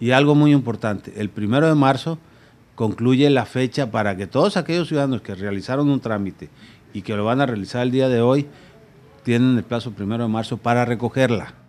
Y algo muy importante, el primero de marzo concluye la fecha para que todos aquellos ciudadanos que realizaron un trámite y que lo van a realizar el día de hoy, tienen el plazo primero de marzo para recogerla.